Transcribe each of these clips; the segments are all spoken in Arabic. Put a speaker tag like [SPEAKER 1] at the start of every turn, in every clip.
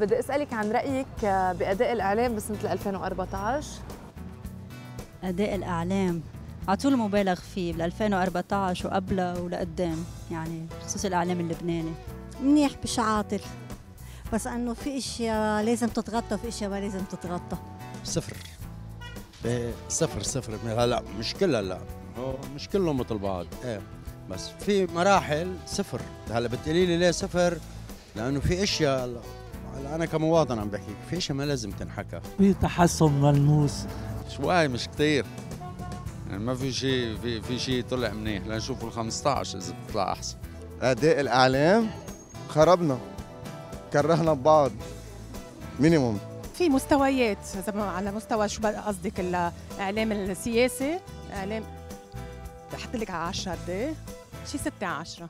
[SPEAKER 1] بدي اسالك عن رايك آه، باداء الاعلام بسنه 2014 اداء الاعلام على طول مبالغ فيه بال 2014 وقبلها ولقدام يعني بخصوص الاعلام اللبناني منيح مش عاطل بس انه في اشياء لازم تتغطى وفي اشياء ما لازم تتغطى صفر إيه، صفر صفر هلا مش كلها لا مش كلهم مثل بعض ايه بس في مراحل صفر هلا بتقولي لي ليه صفر لانه في اشياء هلا انا كمواطن عم بحكيك في شيء ما لازم تنحكى في تحسن ملموس شوي مش كثير يعني ما في شيء في, في شيء طلع منيح لنشوف
[SPEAKER 2] ال 15 اذا بتطلع احسن اداء الاعلام خربنا كرهنا ببعض مينيموم
[SPEAKER 1] في مستويات على مستوى شو قصدك الاعلام السياسي اعلام بحط لك على 10 قد ايه؟ شي 6 10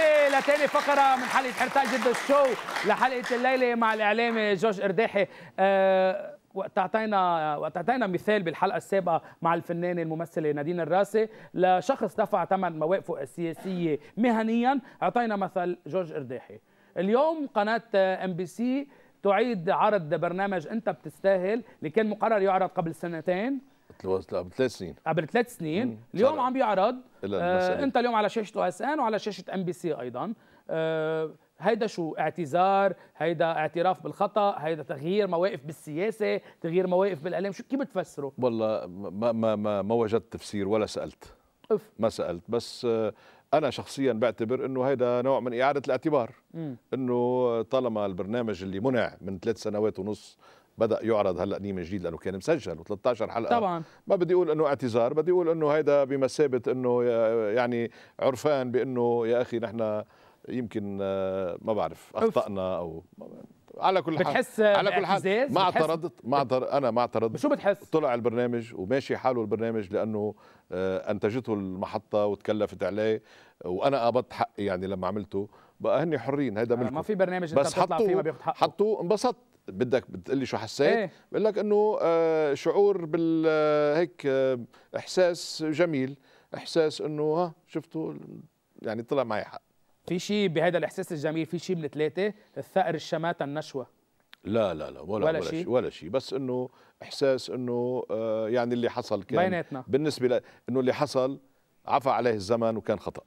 [SPEAKER 1] عودة لتاني فقرة من حلقة حرتان جد الشو لحلقة الليلة مع الإعلامي جورج إرداحي آه، وقت اعطينا وقت اعطينا مثال بالحلقه السابقه مع الفنانه الممثله نادين الراسي لشخص دفع ثمن مواقفه السياسيه مهنيا اعطينا مثل جورج ارداحي اليوم قناه ام بي سي تعيد عرض برنامج انت بتستاهل اللي كان مقرر يعرض قبل سنتين
[SPEAKER 2] قبل ثلاث سنين
[SPEAKER 1] قبل ثلاث سنين اليوم عم بيعرض آه انت اليوم على شاشه او اس ان وعلى شاشه ام بي سي ايضا آه هيدا شو اعتذار هيدا اعتراف بالخطا هيدا تغيير مواقف بالسياسه تغيير مواقف بالاعلام شو كيف بتفسره والله ما ما ما, ما وجدت تفسير ولا سالت أف. ما سالت بس آه،
[SPEAKER 2] انا شخصيا بعتبر انه هيدا نوع من اعاده الاعتبار انه طالما البرنامج اللي منع من ثلاث سنوات ونص بدا يعرض هلا نيم جديد لانه كان مسجل و13 حلقه طبعا ما بدي اقول انه اعتذار بدي اقول انه هيدا بمثابه انه يعني عرفان بانه يا اخي نحن يمكن آه، ما بعرف اخطانا او على كل حال بتحس على كل حال ما اعترضت ما اعترض انا ما اعترضت شو بتحس؟ طلع البرنامج وماشي حاله البرنامج لانه آه، انتجته المحطه وتكلفت عليه وانا قبضت حقي يعني لما عملته بقى هني حرين هيدا آه، ملكه ما في برنامج بس حطوه فيه ما بياخد حقه حطوه انبسطت بدك بتقلي شو حسيت ايه؟ بقول لك انه آه، شعور بال آه، هيك آه، احساس جميل احساس انه ها شفتوا يعني طلع معي حق
[SPEAKER 1] في شيء بهذا الاحساس الجميل في شيء من الثلاثه الثأر الشماته النشوه
[SPEAKER 2] لا لا لا ولا ولا شيء ولا شيء بس انه احساس انه يعني اللي حصل كان بيناتنا بالنسبه ل... انه اللي حصل عفى عليه الزمن وكان خطا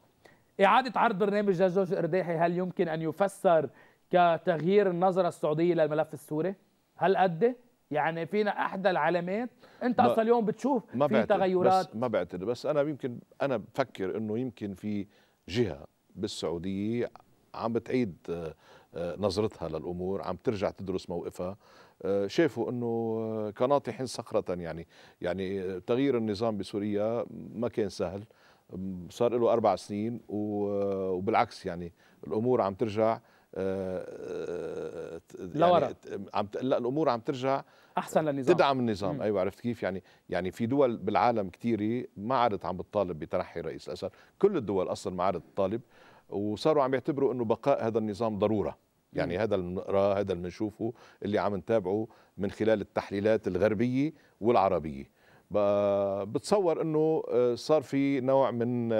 [SPEAKER 1] اعاده عرض برنامج جاجوج ارداحي هل يمكن ان يفسر كتغيير النظره السعوديه للملف السوري هل قد يعني فينا احدى العلامات انت اصلا اليوم بتشوف ما في تغيرات بس
[SPEAKER 2] ما بعتقد بس انا يمكن انا بفكر انه يمكن في جهه بالسعوديه عم بتعيد آه، آه، نظرتها للامور عم ترجع تدرس موقفها آه، شافوا انه كناطحين صخره يعني يعني تغيير النظام بسوريا ما كان سهل صار له اربع سنين وبالعكس يعني الامور عم ترجع آه، آه، آه، يعني عم لا الامور عم ترجع احسن للنظام تدعم النظام مم. ايوه عرفت كيف يعني يعني في دول بالعالم كثيره ما عادت عم بتطالب بترحي رئيس الاسد كل الدول اصلا ما عادت تطالب وصاروا عم يعتبروا انه بقاء هذا النظام ضروره يعني هذا اللي بنقراه هذا اللي بنشوفه اللي عم نتابعه من خلال التحليلات الغربيه والعربيه بتصور انه صار في نوع من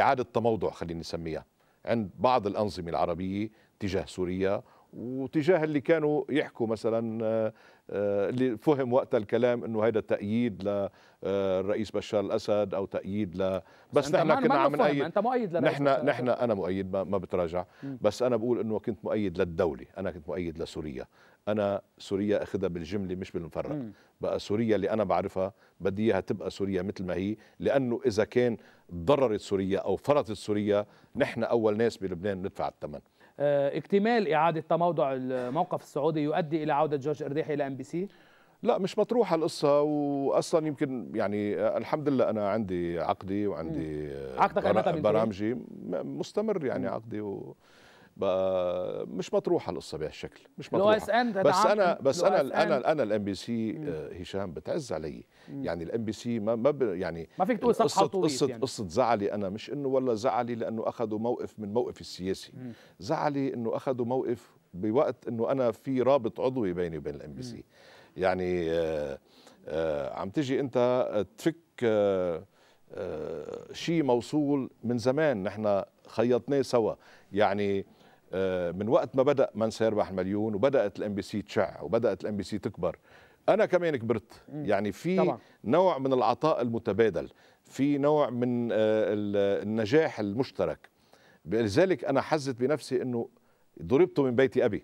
[SPEAKER 2] اعاده تموضع خليني نسميها عند بعض الانظمه العربيه تجاه سوريا وتجاه اللي كانوا يحكوا مثلا آه، آه، اللي فهم وقت الكلام انه هذا تأييد للرئيس آه، بشار الاسد او تأييد ل بس نحن كنا عم نؤيد انت مؤيد نحن نحن انا مؤيد ما, ما بتراجع م. بس انا بقول انه كنت مؤيد للدوله انا كنت مؤيد لسوريا انا سوريا اخذها بالجمله مش بالمفرق م. بقى سوريا اللي انا بعرفها بدي اياها تبقى سوريا مثل ما هي لانه اذا كان ضررت سوريا او فرطت سوريا نحن اول ناس بلبنان ندفع الثمن
[SPEAKER 1] آه، اكتمال اعاده تموضع الموقف السعودي يؤدي الى عوده جورج ارديحي الى ام بي سي؟ لا مش مطروحه القصه واصلا
[SPEAKER 2] يمكن يعني آه، الحمد لله انا عندي عقدي وعندي عقدك آه، برامجي مستمر يعني عقدي و بقى مش مطروحه القصه بهالشكل مش مطروحه بس انا بس انا انا انا الام بي سي آه، هشام بتعز علي يعني الام بي سي ما ما يعني ما فيك تقول صفحه قصه قصه, يعني. قصة زعلي انا مش انه والله زعلي لانه اخذوا موقف من موقفي السياسي زعلي انه اخذوا موقف بوقت انه انا في رابط عضوي بيني وبين الام بي سي يعني آآ آه، آآ آه، عم تجي انت تفك شيء موصول من زمان نحن خيطناه سوا يعني آه، من وقت ما بدا من سيربح المليون وبدات الام بي سي تشع وبدات الام بي سي تكبر انا كمان كبرت يعني في طبعا. نوع من العطاء المتبادل في نوع من آه، النجاح المشترك لذلك انا حزت بنفسي انه ضربته من بيت ابي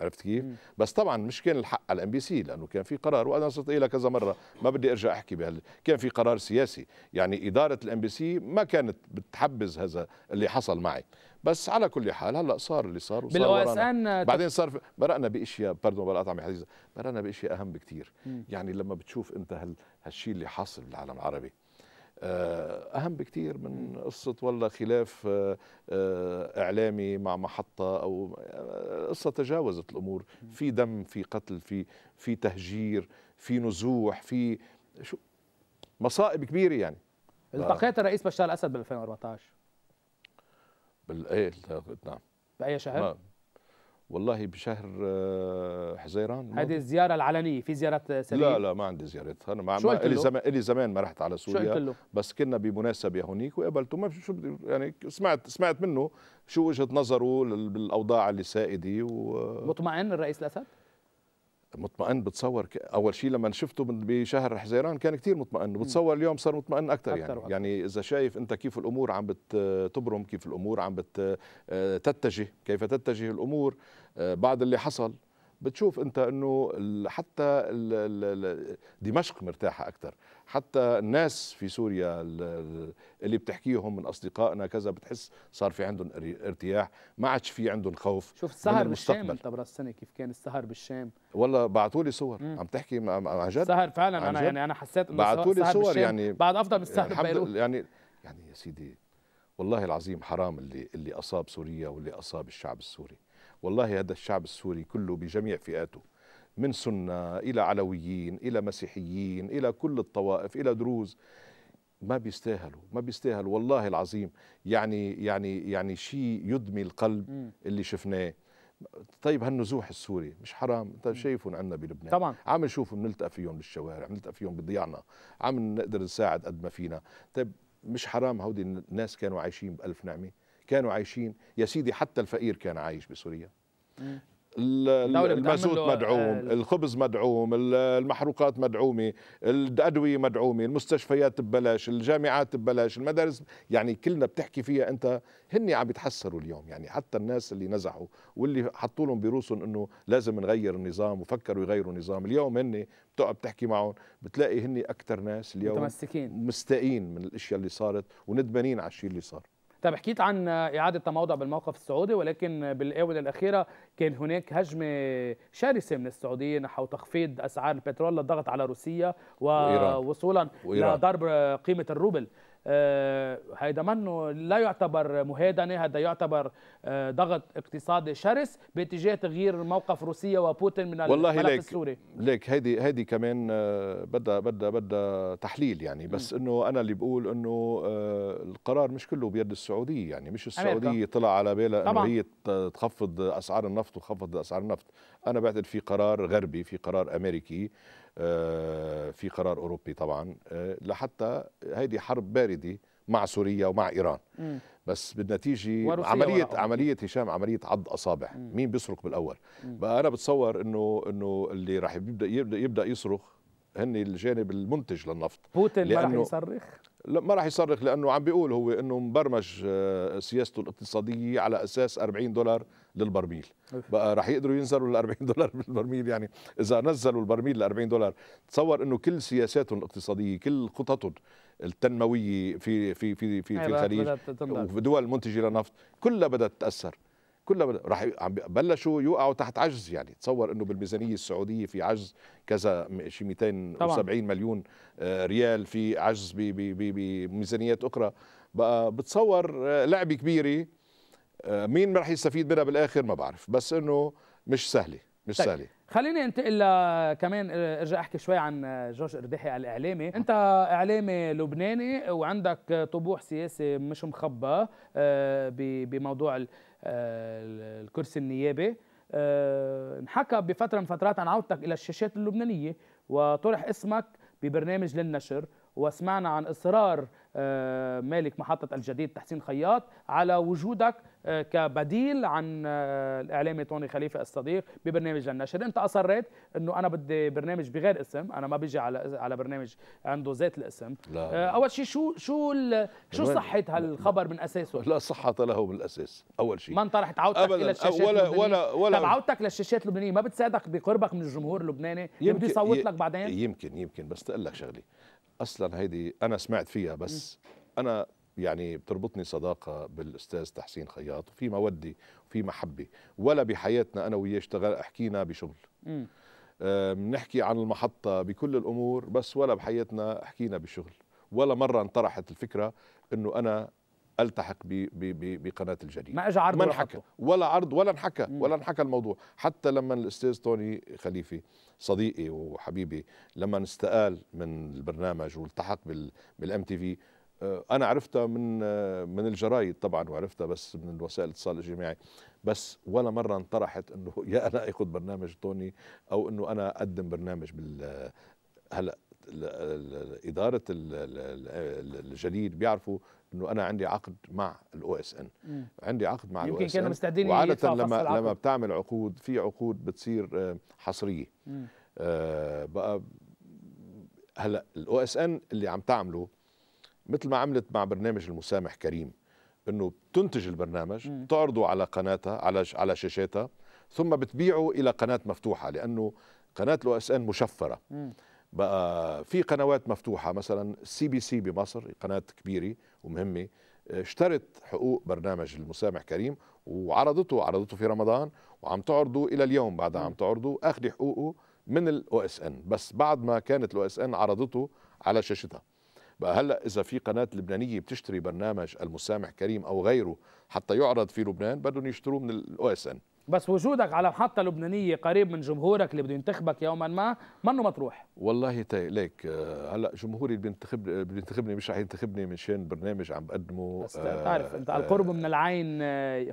[SPEAKER 2] عرفت كيف؟ مم. بس طبعا مش كان الحق على الام بي سي لانه كان في قرار وانا صرت قايلها كذا مره ما بدي ارجع احكي بهال كان في قرار سياسي يعني اداره الام بي سي ما كانت بتحبز هذا اللي حصل معي بس على كل حال هلا صار اللي صار وصار بالاو ان بعدين صار مرقنا باشياء برضه بلا اقطع حديثه مرقنا باشياء اهم بكثير يعني لما بتشوف انت هالشيء اللي حاصل بالعالم العربي آه، اهم بكثير من قصه والله خلاف آه، آه، اعلامي مع محطه او قصه تجاوزت الامور في دم في قتل في في تهجير في نزوح في شو مصائب كبيره يعني
[SPEAKER 1] التقيت الرئيس بشار الاسد بال 2014
[SPEAKER 2] بال إيه؟ نعم باي شهر؟ والله بشهر آه، حزيران هذه
[SPEAKER 1] الزياره العلنيه في زياره سرية لا لا ما عندي زياره انا
[SPEAKER 2] ما لي زمان لي زمان ما رحت على سوريا شو بس كنا بمناسبه هنيك وقبلته ما شو يعني سمعت سمعت منه شو وجهه نظره بالاوضاع اللي سائده و...
[SPEAKER 1] مطمئن الرئيس الاسد
[SPEAKER 2] مطمئن بتصور ك... اول شيء لما شفته بشهر حزيران كان كثير مطمئن بتصور اليوم صار مطمئن اكثر, يعني وقت. يعني اذا شايف انت كيف الامور عم بتبرم كيف الامور عم بتتجه آه، كيف تتجه الامور آه، بعد اللي حصل بتشوف انت انه حتى دمشق مرتاحه اكثر حتى الناس في سوريا اللي بتحكيهم من اصدقائنا كذا بتحس صار في عندهم ارتياح ما عادش في عندهم خوف شوف السهر بالشام انت
[SPEAKER 1] برا السنه كيف
[SPEAKER 2] كان السهر بالشام والله بعثوا لي صور عم تحكي عن جد سهر فعلا انا يعني انا حسيت انه بعثوا لي صور يعني بعد افضل من السهر يعني بيروت يعني يعني يا سيدي والله العظيم حرام اللي اللي اصاب سوريا واللي اصاب الشعب السوري والله هذا الشعب السوري كله بجميع فئاته من سنة إلى علويين إلى مسيحيين إلى كل الطوائف إلى دروز ما بيستاهلوا ما بيستاهلوا والله العظيم يعني يعني يعني شيء يدمي القلب اللي شفناه طيب هالنزوح السوري مش حرام انت طيب شايفهم عندنا بلبنان طبعا عم نشوفهم بنلتقى فيهم بالشوارع بنلتقى فيهم بضيعنا عم نقدر نساعد قد ما فينا طيب مش حرام هودي الناس كانوا عايشين بألف نعمه كانوا عايشين يا سيدي حتى الفقير كان عايش بسوريا المازوت مدعوم آه، الخبز مدعوم المحروقات مدعومة الأدوية مدعومة المستشفيات ببلاش الجامعات ببلاش المدارس يعني كلنا بتحكي فيها أنت هن عم يتحسروا اليوم يعني حتى الناس اللي نزعوا واللي حطوا لهم بروسهم أنه لازم نغير النظام وفكروا يغيروا النظام اليوم هن بتقعد تحكي معهم بتلاقي هن أكثر ناس اليوم متمسكين مستائين من الأشياء اللي صارت وندمانين على الشيء اللي صار
[SPEAKER 1] طب حكيت عن اعاده تموضع بالموقف السعودي ولكن بالاونه الاخيره كان هناك هجمه شرسه من السعوديين نحو تخفيض اسعار البترول للضغط على روسيا ووصولا وإيران. لضرب قيمه الروبل آه، هيدا منه لا يعتبر مهادنه هذا يعتبر آه، ضغط اقتصادي شرس باتجاه تغيير موقف روسيا وبوتين من والله الملف ليك السوري
[SPEAKER 2] ليك هيدي هيدي كمان آه، بدها بدها بدها تحليل يعني بس انه انا اللي بقول انه القرار مش كله بيد السعوديه يعني مش السعوديه أمريكا. طلع على بالها انه هي تخفض اسعار النفط وخفض اسعار النفط انا بعتقد في قرار غربي في قرار امريكي آه، في قرار اوروبي طبعا آه، لحتى هيدي حرب بارده مع سوريا ومع ايران بس بالنتيجه عمليه عمليه هشام عمليه عض اصابع مين بيصرخ بالاول بقى انا بتصور انه انه اللي راح يبدا يبدا, يبدأ يصرخ هن الجانب المنتج للنفط بوتين ما راح يصرخ لا ما راح يصرخ لانه عم بيقول هو انه مبرمج آه، سياسته الاقتصاديه على اساس 40 دولار للبرميل بقى راح يقدروا ينزلوا ل 40 دولار بالبرميل يعني اذا نزلوا البرميل ل 40 دولار تصور انه كل سياساتهم الاقتصاديه كل خططهم التنمويه في في في في, في أيوة، الخليج وفي دول منتجه للنفط كلها بدات تتاثر كلها راح بلشوا يوقعوا تحت عجز يعني تصور انه بالميزانيه السعوديه في عجز كذا شي 270 مليون آه، ريال في عجز بميزانيات اخرى بقى بتصور آه، لعبه كبيره آه، مين راح يستفيد منها بالاخر ما بعرف بس انه مش سهله
[SPEAKER 1] مش طيب. سهله خليني انتقل كمان آه، ارجع احكي شوي عن آه، جورج ارداحي الاعلامي انت اعلامي لبناني وعندك طموح سياسي مش مخبى بموضوع الكرسي النيابي انحكى بفتره من فترات عن عودتك الى الشاشات اللبنانيه وطرح اسمك ببرنامج للنشر وسمعنا عن اصرار مالك محطه الجديد تحسين خياط على وجودك آه، كبديل عن آه، الاعلامي توني خليفه الصديق ببرنامج النشر انت اصريت انه انا بدي برنامج بغير اسم انا ما بيجي على على برنامج عنده ذات الاسم لا آه، اول شيء شو شو شو صحه هالخبر من اساسه لا صحه له من الاساس اول شيء ما انطرحت عودتك الى الشاشات ولا اللبنانية. ولا ولا طب عودتك للشاشات اللبنانيه ما بتساعدك بقربك من الجمهور اللبناني يمكن بده يصوت لك بعدين
[SPEAKER 2] يمكن يمكن بس تقول لك شغله اصلا هيدي انا سمعت فيها بس م. انا يعني بتربطني صداقة بالأستاذ تحسين خياط وفي مودة وفي محبة ولا بحياتنا أنا وياه اشتغل أحكينا بشغل آه، بنحكي عن المحطة بكل الأمور بس ولا بحياتنا حكينا بشغل ولا مرة انطرحت الفكرة أنه أنا التحق بقناه الجديد ما اجى عرض ما انحكى ولا عرض ولا انحكى ولا انحكى الموضوع حتى لما الاستاذ توني خليفه صديقي وحبيبي لما استقال من البرنامج والتحق بالام تي في آه، انا عرفتها من آه، من الجرايد طبعا وعرفتها بس من وسائل الاتصال الاجتماعي بس ولا مره انطرحت انه يا انا اخذ برنامج توني او انه انا اقدم برنامج بال آه، هلا اداره الجديد بيعرفوا انه انا عندي عقد مع الاو اس ان عندي عقد مع الأو يمكن كانوا مستعدين وعاده لما لما بتعمل عقود في عقود بتصير حصريه آه بقى هلا الاو اس ان اللي عم تعمله مثل ما عملت مع برنامج المسامح كريم انه بتنتج البرنامج بتعرضه على قناتها على على شاشاتها ثم بتبيعه الى قناه مفتوحه لانه قناه الاو اس ان مشفره بقى في قنوات مفتوحه مثلا سي بي سي بمصر قناه كبيره ومهمه اشترت حقوق برنامج المسامح كريم وعرضته عرضته في رمضان وعم تعرضه الى اليوم بعدها عم تعرضه اخذ حقوقه من الاو اس ان بس بعد ما كانت الاو اس ان عرضته على شاشتها بقى هلا اذا في قناه لبنانيه بتشتري برنامج المسامح كريم او غيره حتى يعرض في لبنان بدهم يشتروه من الاو اس ان
[SPEAKER 1] بس وجودك على محطة لبنانية قريب من جمهورك اللي بده ينتخبك يوما ما منه مطروح
[SPEAKER 2] والله تي ليك آه، هلا جمهوري اللي بينتخب بينتخبني مش رح ينتخبني من شان برنامج عم بقدمه بس بتعرف آه، انت آه، القرب
[SPEAKER 1] من العين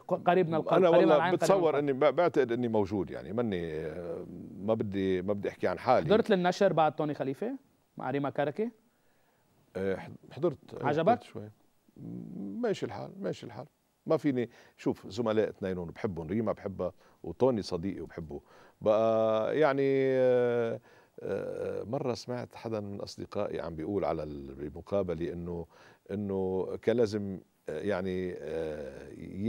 [SPEAKER 1] قريب من القلب انا والله بتصور اني
[SPEAKER 2] بعتقد اني موجود يعني ماني
[SPEAKER 1] ما بدي ما بدي احكي عن حالي حضرت للنشر بعد توني خليفه مع ريما كركي آه، حضرت آه، عجبك؟ شوي
[SPEAKER 2] ماشي الحال ماشي الحال ما فيني شوف زملاء اثنين بحبهم ريما بحبها وطوني صديقي وبحبه بقى يعني آه، مره سمعت حدا من اصدقائي عم بيقول على المقابله انه انه كان لازم يعني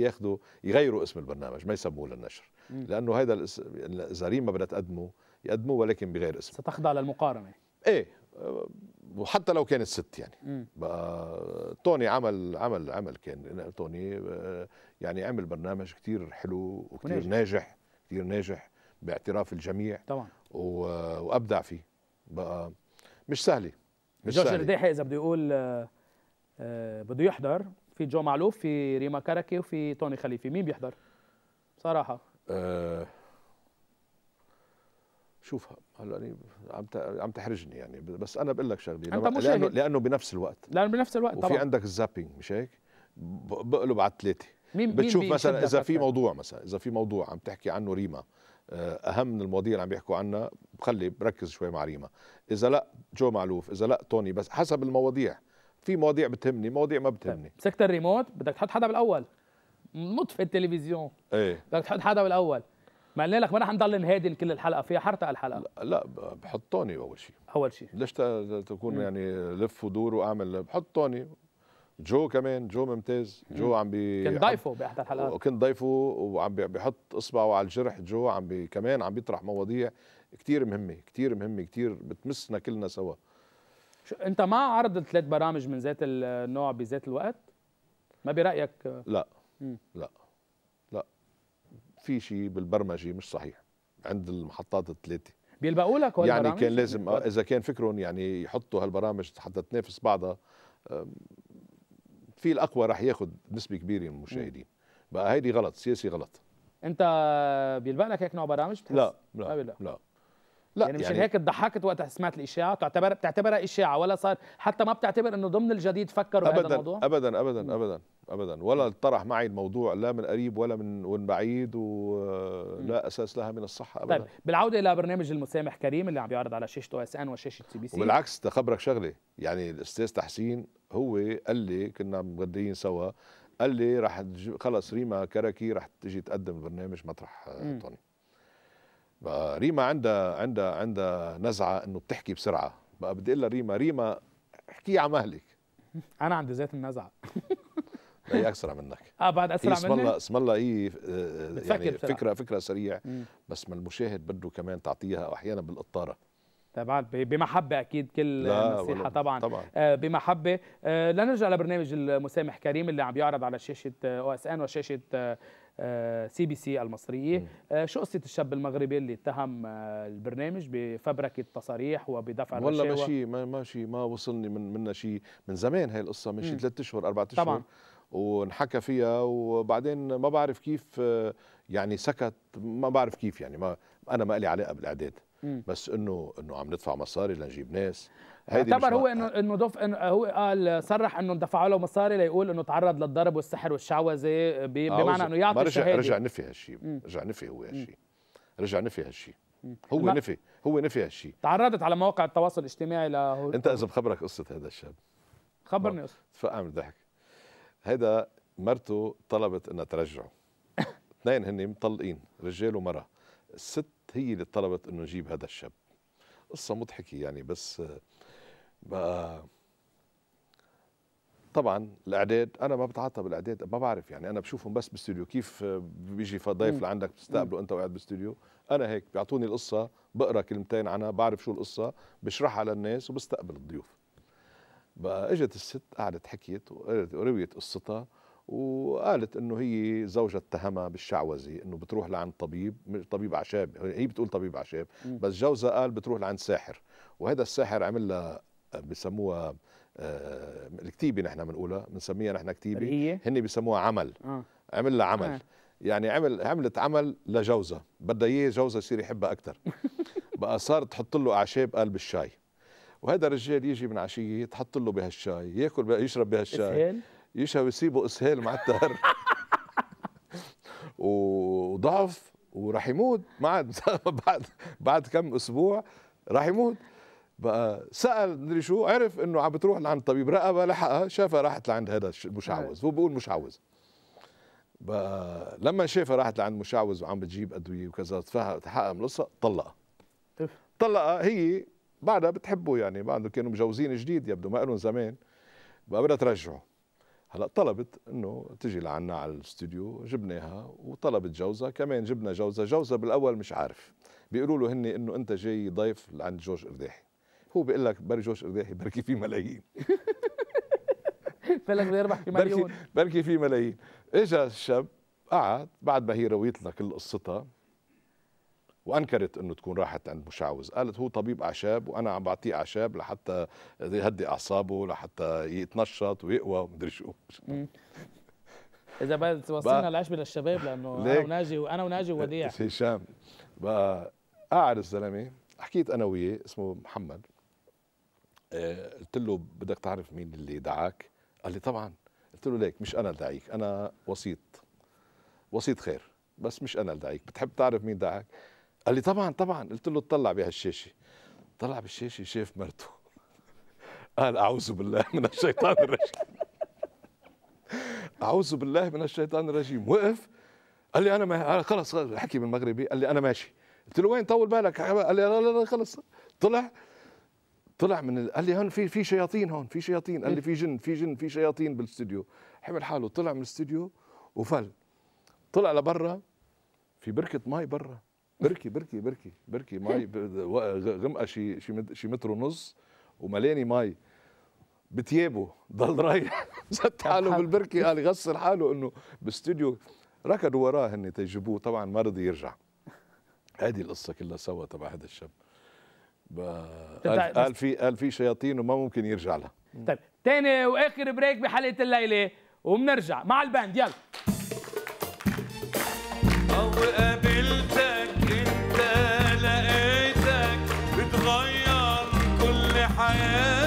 [SPEAKER 2] ياخذوا يغيروا اسم البرنامج ما يسموه للنشر لانه هذا الاسم اذا ريما بدها تقدمه يقدموه ولكن بغير اسم ستخضع للمقارنه ايه وحتى لو كانت ست يعني بقى توني عمل عمل عمل كان توني آه، يعني عمل برنامج كتير حلو وكتير ناجح كتير ناجح باعتراف الجميع طبعا وابدع فيه بقى مش سهله
[SPEAKER 1] مش جوش الرداحي اذا بده يقول آه، آه، بده يحضر في جو معلوف في ريما كركي وفي توني خليفي مين بيحضر صراحه
[SPEAKER 2] أه شوف هلا يعني عم عم تحرجني يعني بس انا بقول لك شغله انت لانه لانه بنفس الوقت لانه بنفس الوقت وفي طبعا عندك الزابينج مش هيك بقلب على الثلاثه مين بتشوف مين مثلا اذا في موضوع مثلا اذا في موضوع عم تحكي عنه ريما آه، اهم من المواضيع اللي عم بيحكوا عنها بخلي بركز شوي مع ريما اذا لا جو معلوف اذا لا توني بس حسب المواضيع في مواضيع بتهمني مواضيع ما بتهمني طيب.
[SPEAKER 1] سكت الريموت بدك تحط حدا بالاول نطفي التلفزيون ايه بدك تحط حدا بالاول ما قلنا لك ما رح نضل نهادن كل الحلقه فيها حرتها الحلقه لا,
[SPEAKER 2] لا بحط طوني اول شيء اول شيء ليش تكون مم. يعني لف ودور واعمل بحط طوني جو كمان جو ممتاز جو عم بي كان ضيفه باحدى الحلقات وكان ضيفه وعم بيحط اصبعه على الجرح جو عم بي كمان عم بيطرح مواضيع كثير مهمه كثير مهمه كثير بتمسنا كلنا سوا
[SPEAKER 1] انت ما عرض ثلاث برامج من ذات النوع بذات الوقت ما برايك لا مم.
[SPEAKER 2] لا في شيء بالبرمجه مش صحيح عند المحطات الثلاثه
[SPEAKER 1] بيلبقوا لك ولا يعني كان لازم آه، اذا
[SPEAKER 2] كان فكرهم يعني يحطوا هالبرامج حتى تنافس بعضها في الاقوى رح ياخذ نسبه كبيره من المشاهدين بقى هيدي غلط سياسي غلط
[SPEAKER 1] انت بيلبق لك هيك نوع برامج بتحس
[SPEAKER 2] لا لا لا, لا.
[SPEAKER 1] لا يعني, مش يعني هيك تضحكت وقت سمعت الاشاعه تعتبر بتعتبرها اشاعه ولا صار حتى ما بتعتبر انه ضمن الجديد فكروا بهذا الموضوع
[SPEAKER 2] ابدا ابدا ابدا ابدا ولا طرح معي الموضوع لا من قريب ولا من ومن بعيد ولا اساس لها من الصحه ابدا طيب
[SPEAKER 1] بالعوده الى برنامج المسامح كريم اللي عم بيعرض على شاشه او اس ان وشاشه سي بي سي وبالعكس
[SPEAKER 2] تخبرك شغله يعني الاستاذ تحسين هو قال لي كنا مغديين سوا قال لي رح خلص ريما كراكي رح تجي تقدم البرنامج مطرح طوني آه، بقى ريما عندها عندها عندها نزعه انه بتحكي بسرعه بقى بدي اقول ريما ريما
[SPEAKER 1] احكي على مهلك انا عندي ذات النزعه
[SPEAKER 2] هي اكثر اسرع منك اه بعد اسرع إيه اسم الله اسم الله ايه يعني فكره فكره سريع مم. بس ما المشاهد بده كمان تعطيها احيانا بالقطاره
[SPEAKER 1] طبعا بمحبه اكيد كل نصيحه طبعا, طبعا. آه بمحبه آه لنرجع لبرنامج المسامح كريم اللي عم يعرض على شاشه آه، او اس ان وشاشه آه، سي بي سي المصريه آه، شو قصه الشاب المغربي اللي اتهم آه، البرنامج بفبركه تصاريح وبدفع والله ما شيء
[SPEAKER 2] ما, ماشي شيء ما وصلني من منا شيء من زمان هاي القصه من شيء ثلاث اشهر اربع اشهر طبعا ونحكى فيها وبعدين ما بعرف كيف آه، يعني سكت ما بعرف كيف يعني ما انا ما لي علاقه بالاعداد بس انه انه عم ندفع مصاري لنجيب ناس هيدي اعتبر هو انه
[SPEAKER 1] انه دف هو قال صرح انه دفعوا له مصاري ليقول انه تعرض للضرب والسحر والشعوذه آه، بمعنى انه يعطي رجع الشهاده رجع
[SPEAKER 2] نفي هالشيء رجع نفي هو هالشيء رجع نفي هالشيء هو الم... نفي هو نفي هالشيء
[SPEAKER 1] تعرضت على مواقع التواصل الاجتماعي له انت اذا
[SPEAKER 2] بخبرك قصه هذا الشاب خبرني قصه تفقع من الضحك هيدا مرته طلبت انها ترجعه اثنين هن مطلقين رجال ومراه الست هي اللي طلبت انه نجيب هذا الشاب قصه مضحكه يعني بس بقى طبعا الاعداد انا ما بتعاطى بالاعداد ما بعرف يعني انا بشوفهم بس بالاستوديو كيف بيجي ضيف لعندك بتستقبله انت وقاعد بالاستوديو انا هيك بيعطوني القصه بقرا كلمتين عنها بعرف شو القصه بشرحها للناس وبستقبل الضيوف بقى اجت الست قعدت حكيت ورويت قصتها وقالت انه هي زوجها اتهمها بالشعوذه انه بتروح لعند طبيب طبيب اعشاب هي بتقول طبيب اعشاب بس جوزها قال بتروح لعند ساحر وهذا الساحر عمل لها آه، بسموها آه، الكتيبه نحن بنقولها بنسميها نحن كتيبه هن بسموها عمل آه. عمل لها عمل آه. يعني عمل عملت عمل لجوزها بدها اياه جوزها يصير يحبها اكثر بقى صار تحط له اعشاب قلب الشاي وهذا الرجال يجي من عشيه تحط له بهالشاي ياكل يشرب بهالشاي يشا ويسيبوا اسهال مع التهر وضعف وراح يموت ما عاد بعد بعد كم اسبوع راح يموت بقى سال مدري شو عرف انه عم بتروح لعند طبيب رقبه لحقها شافها راحت لعند هذا المشعوذ هو بيقول مشعوذ بقى لما شافها راحت لعند مشعوذ وعم بتجيب ادويه وكذا تحقق من القصه طلقها طلقها هي بعدها بتحبه يعني بعده كانوا مجوزين جديد يبدو ما لهم زمان بقى بدها ترجعه هلا طلبت انه تجي لعنا على الاستوديو جبناها وطلبت جوزها كمان جبنا جوزها جوزها بالاول مش عارف بيقولوا له هني انه انت جاي ضيف لعند جورج ارداحي هو بيقول لك بري جورج ارداحي بركي في ملايين
[SPEAKER 1] بالك بده يربح في مليون بركي,
[SPEAKER 2] بركي في ملايين اجى الشاب قعد بعد ما هي رويت لنا كل قصتها وانكرت انه تكون راحت عند مشعوذ قالت هو طبيب اعشاب وانا عم بعطيه اعشاب لحتى يهدي اعصابه لحتى يتنشط ويقوى ومدري شو
[SPEAKER 1] اذا بدك توصلنا العشبه للشباب لانه انا وناجي وانا وناجي ووديع
[SPEAKER 2] هشام بقى قاعد الزلمه حكيت انا وياه اسمه محمد آه، قلت له بدك تعرف مين اللي دعاك قال لي طبعا قلت له ليك مش انا اللي دعيك انا وسيط وسيط خير بس مش انا اللي دعيك بتحب تعرف مين دعاك قال لي طبعا طبعا قلت له اطلع بهالشاشه طلع بالشاشه شاف مرته قال اعوذ بالله من الشيطان الرجيم اعوذ بالله من الشيطان الرجيم وقف قال لي انا ما خلص حكي بالمغربي قال لي انا ماشي قلت له وين طول بالك قال لي لا لا لا خلص طلع طلع من ال... قال لي هون في في شياطين هون في شياطين قال لي في جن في جن في شياطين بالاستوديو حمل حاله طلع من الاستوديو وفل طلع لبرا في بركه مي برا بركي بركي بركي بركي مي غمقه شي شي شي متر ونص ومليانه مي بتيابه ضل رايح زت حاله بالبركي قال يغسل حاله انه باستديو ركضوا وراه هن تيجيبوه طبعا ما رضي يرجع هذه القصه كلها سوا تبع هذا الشاب قال, طيب، قال في قال في شياطين وما ممكن يرجع
[SPEAKER 1] لها طيب تاني واخر بريك بحلقه الليله وبنرجع مع الباند يلا الحياه